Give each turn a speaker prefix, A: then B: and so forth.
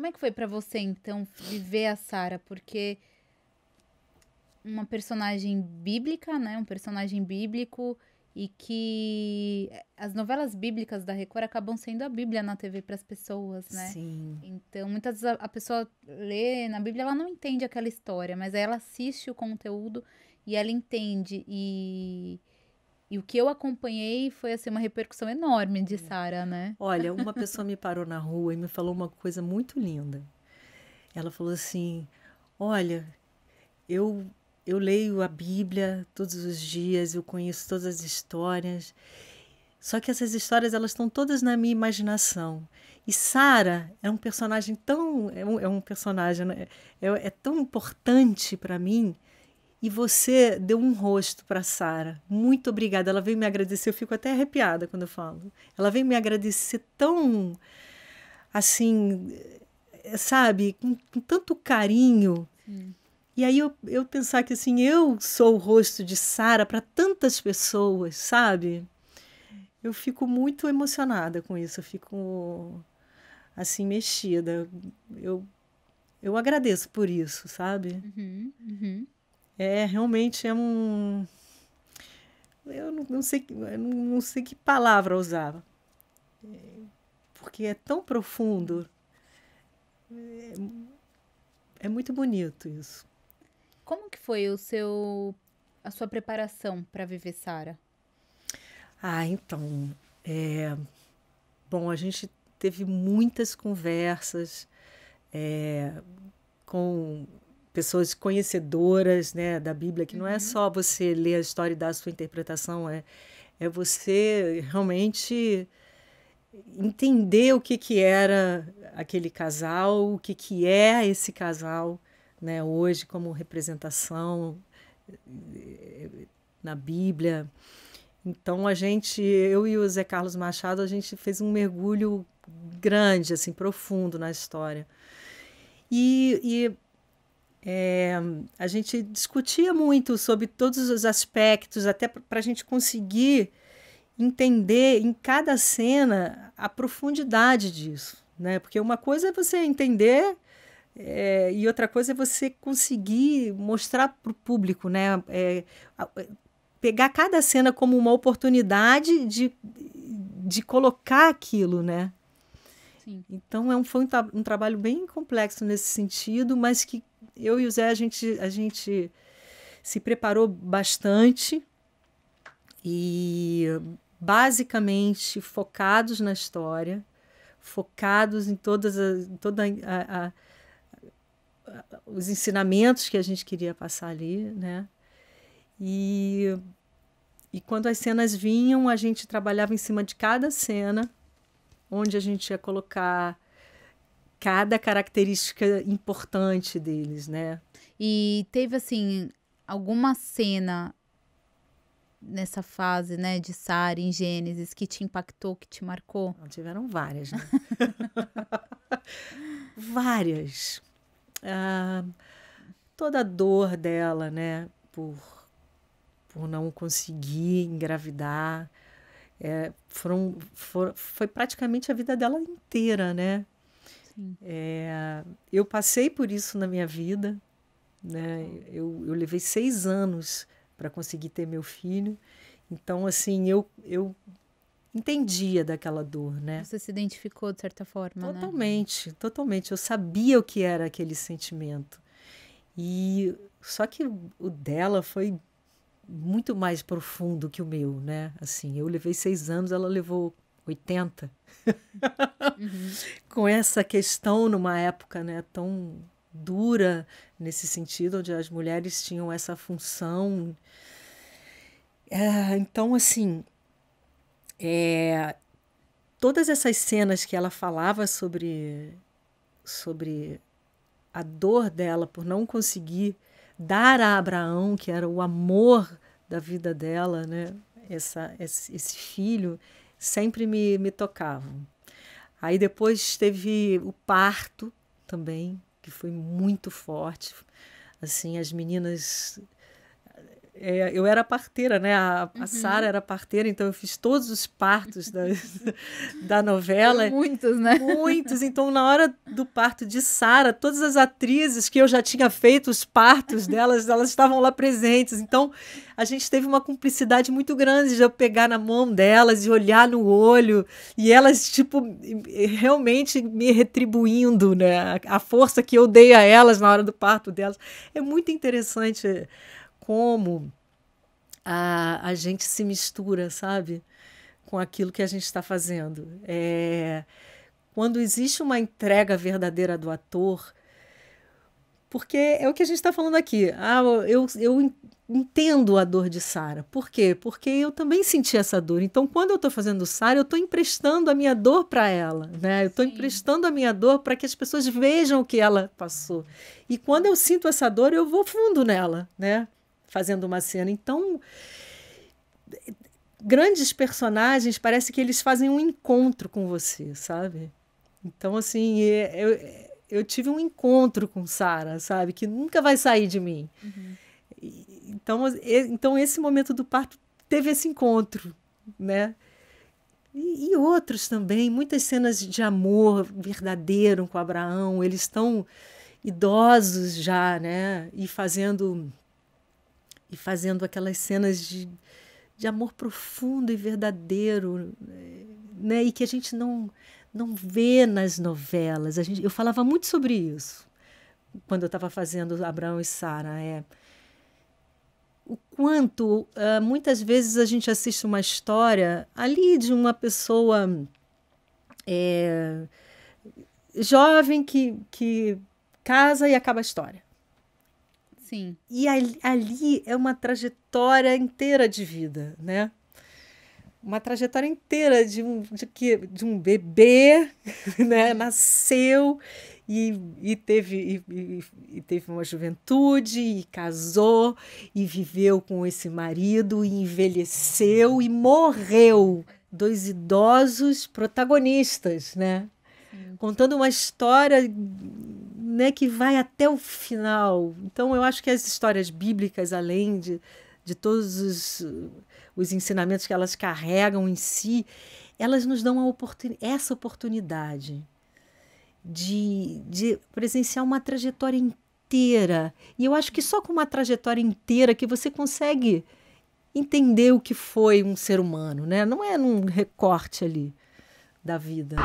A: Como é que foi para você, então, viver a Sara? Porque uma personagem bíblica, né? Um personagem bíblico e que as novelas bíblicas da Record acabam sendo a Bíblia na TV para as pessoas, né? Sim. Então, muitas vezes a, pessoa lê na Bíblia, ela não entende aquela história, mas aí ela assiste o conteúdo e ela entende e e o que eu acompanhei foi assim, uma repercussão enorme de é. Sara, né? Olha, uma pessoa me parou na rua e me falou uma coisa muito linda. Ela falou assim: Olha, eu, eu leio a Bíblia todos os dias, eu conheço todas as histórias. Só que essas histórias elas estão todas na minha imaginação. E Sara é um personagem tão é um, é um personagem né, é, é tão importante para mim e você deu um rosto para Sara. Muito obrigada. Ela veio me agradecer. Eu fico até arrepiada quando eu falo. Ela veio me agradecer tão assim, eh, sabe, com, com tanto carinho. Sim. E aí eu, eu pensar que assim, eu sou o rosto de Sara para tantas pessoas, sabe? Eu fico muito emocionada com isso, eu fico assim mexida. Eu eu agradeço por isso, sabe? Uhum, uhum. É, realmente é um. Eu não, não sei, eu não sei que palavra usar, é, porque é tão profundo. É, é muito bonito isso. Como que foi o seu a sua preparação para viver Sara? Ah, então, é, bom, a gente teve muitas conversas é, com pessoas conhecedoras né, da Bíblia, que uhum. não é uhum. só você ler a história e dar a sua interpretação, é, é você realmente entender o que, que era aquele casal, o que, que é esse casal né, hoje como representação eh, na Bíblia. Então a gente, eu e o Zé Carlos Machado, a gente fez um mergulho grande, assim, profundo na história. e, e é, a gente discutia muito sobre todos os aspectos, até para a gente conseguir entender em cada cena a profundidade disso. Né? Porque uma coisa é você entender é, e outra coisa é você conseguir mostrar para o público, né? É, é, pegar cada cena como uma oportunidade de, de colocar aquilo, né? Sim. Então é um, foi um, um, trabalho bem complexo nesse sentido, mas que eu e o Zé, a gente, a gente se preparou bastante e basicamente focados na história, focados em todas a, em toda a, a, os ensinamentos que a gente queria passar ali, né? E, e quando as cenas vinham, a gente trabalhava em cima de cada cena, onde a gente ia colocar cada característica importante deles, né? E teve assim alguma cena nessa fase, né, de Sara em Gênesis que te impactou, que te marcou? Não, tiveram várias, né? várias. Ah, toda a dor dela, né, por por não conseguir engravidar. É, foram, for, foi praticamente a vida dela inteira, né? É, eu passei por isso na minha vida, né? Eu, eu levei seis anos para conseguir ter meu filho, então assim eu eu entendia daquela dor, né? Você se identificou de certa forma, né? Totalmente, né? totalmente. Eu sabia o que era aquele sentimento. E só que o dela foi muito mais profundo que o meu, né? Assim, eu levei seis anos, ela levou 80, uhum. com essa questão numa época né, tão dura nesse sentido, onde as mulheres tinham essa função. É, então, assim, é, todas essas cenas que ela falava sobre, sobre a dor dela por não conseguir dar a Abraão, que era o amor da vida dela, né? Essa, esse, esse filho, sempre me, me tocavam. Aí depois teve o parto também, que foi muito forte. Assim, as meninas é, eu era parteira, né? A, uhum. a Sara era parteira, então eu fiz todos os partos da, da novela. Muitos, né? Muitos. Então, na hora do parto de Sara, todas as atrizes que eu já tinha feito os partos delas, elas estavam lá presentes. Então, a gente teve uma cumplicidade muito grande de eu pegar na mão delas e olhar no olho, e elas, tipo, realmente me retribuindo, né? A força que eu dei a elas na hora do parto delas. É muito interessante como a, a gente se mistura, sabe? Com aquilo que a gente está fazendo. É, quando existe uma entrega verdadeira do ator, porque é o que a gente está falando aqui. Ah, eu, eu entendo a dor de Sara. Por quê? Porque eu também senti essa dor. Então, quando eu estou fazendo Sara, eu estou emprestando a minha dor para ela, né? Eu estou emprestando a minha dor para que as pessoas vejam o que ela passou. E quando eu sinto essa dor, eu vou fundo nela, né? fazendo uma cena. Então, grandes personagens, parece que eles fazem um encontro com você, sabe? Então, assim, é, eu, eu tive um encontro com Sara, sabe? Que nunca vai sair de mim. Uhum. Então, então, esse momento do parto teve esse encontro, né? E, e, outros também, muitas cenas de amor verdadeiro com Abraão. Eles estão idosos já, né? E fazendo e fazendo aquelas cenas de, de amor profundo e verdadeiro, eh, né? E que a gente não não vê nas novelas. A gente, eu falava muito sobre isso quando eu estava fazendo Abraão e Sara. É o quanto uh, muitas vezes a gente assiste uma história ali de uma pessoa é, jovem que, que casa e acaba a história. Sim. E ali, ali é uma trajetória inteira de vida, né? Uma trajetória inteira de um, de que, de um bebê, né? Nasceu e, e, teve, e, e, teve uma juventude, e casou, e viveu com esse marido, e envelheceu e morreu. Dois idosos protagonistas, né? Contando uma história né, que vai até o final. Então, eu acho que as histórias bíblicas, além de, de todos os, os ensinamentos que elas carregam em si, elas nos dão oportun, essa oportunidade de, de presenciar uma trajetória inteira. E eu acho que só com uma trajetória inteira que você consegue entender o que foi um ser humano, né? Não é num recorte ali da vida.